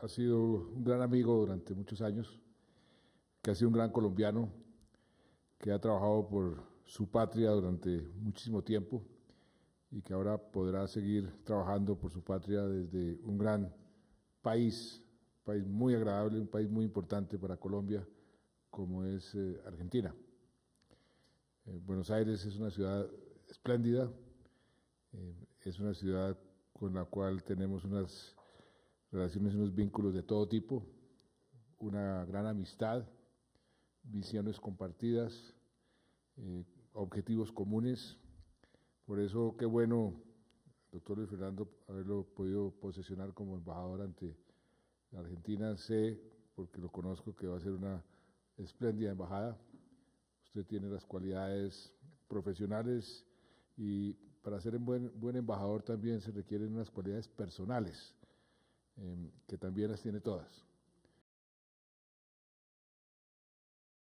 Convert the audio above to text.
ha sido un gran amigo durante muchos años, que ha sido un gran colombiano, que ha trabajado por su patria durante muchísimo tiempo y que ahora podrá seguir trabajando por su patria desde un gran país, país muy agradable, un país muy importante para Colombia, como es eh, Argentina. Eh, Buenos Aires es una ciudad espléndida, eh, es una ciudad con la cual tenemos unas relaciones y unos vínculos de todo tipo, una gran amistad, visiones compartidas, eh, objetivos comunes. Por eso, qué bueno, doctor Luis Fernando, haberlo podido posesionar como embajador ante la Argentina. Sé, porque lo conozco, que va a ser una espléndida embajada. Usted tiene las cualidades profesionales y para ser un buen embajador también se requieren unas cualidades personales Em, que también las tiene todas.